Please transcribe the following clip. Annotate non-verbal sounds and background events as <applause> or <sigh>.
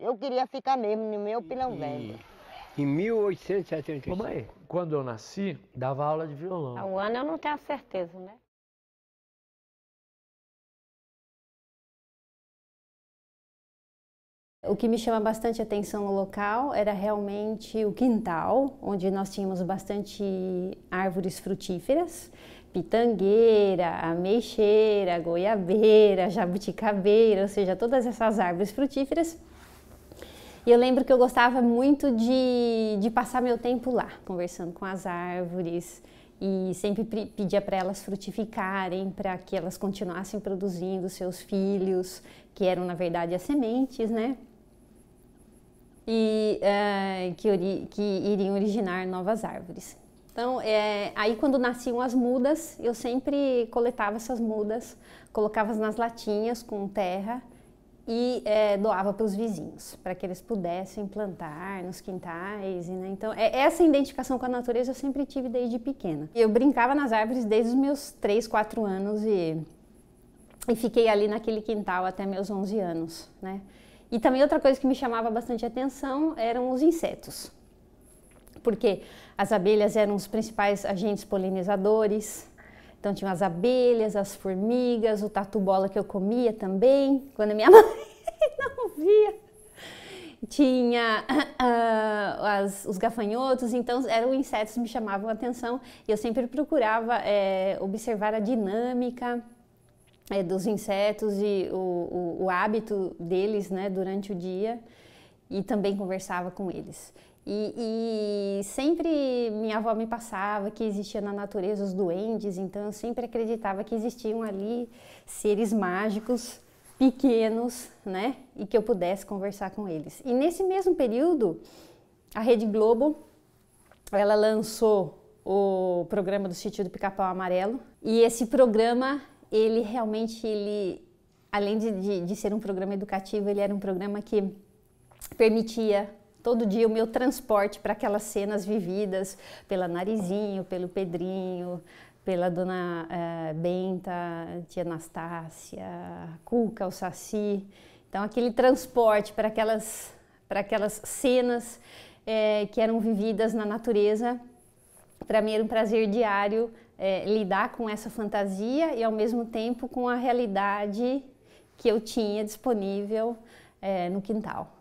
Eu queria ficar mesmo no meu pilão velho. Em 1875. Mãe, quando eu nasci, dava aula de violão. Há um ano eu não tenho certeza, né? O que me chama bastante atenção no local era realmente o quintal, onde nós tínhamos bastante árvores frutíferas, pitangueira, ameixeira, goiabeira, jabuticabeira, ou seja, todas essas árvores frutíferas e eu lembro que eu gostava muito de, de passar meu tempo lá, conversando com as árvores e sempre pedia para elas frutificarem, para que elas continuassem produzindo seus filhos, que eram na verdade as sementes, né? E uh, que, que, iriam originar novas árvores. Então, é, aí quando nasciam as mudas, eu sempre coletava essas mudas, colocava nas latinhas com terra e é, doava para os vizinhos, para que eles pudessem plantar nos quintais. Né? Então, é, essa identificação com a natureza eu sempre tive desde pequena. Eu brincava nas árvores desde os meus 3, 4 anos e, e fiquei ali naquele quintal até meus 11 anos. Né? E também outra coisa que me chamava bastante atenção eram os insetos, porque as abelhas eram os principais agentes polinizadores, então tinha as abelhas, as formigas, o tatu-bola que eu comia também, quando a minha <laughs> mãe não via. Tinha uh, as, os gafanhotos, então eram insetos que me chamavam a atenção e eu sempre procurava é, observar a dinâmica é, dos insetos e o, o, o hábito deles né, durante o dia e também conversava com eles. E, e, sempre minha avó me passava que existia na natureza os duendes, então eu sempre acreditava que existiam ali seres mágicos pequenos, né? E que eu pudesse conversar com eles. E nesse mesmo período, a Rede Globo ela lançou o programa do Sítio do Pica-Pau Amarelo. E esse programa, ele realmente ele além de, de, de ser um programa educativo, ele era um programa que permitia todo dia o meu transporte para aquelas cenas vividas pela Narizinho, pelo Pedrinho, pela dona uh, Benta, tia Anastácia, Cuca, o Saci. Então, aquele transporte para aquelas, para aquelas cenas é, que eram vividas na natureza, para mim era um prazer diário é, lidar com essa fantasia e, ao mesmo tempo, com a realidade que eu tinha disponível é, no quintal.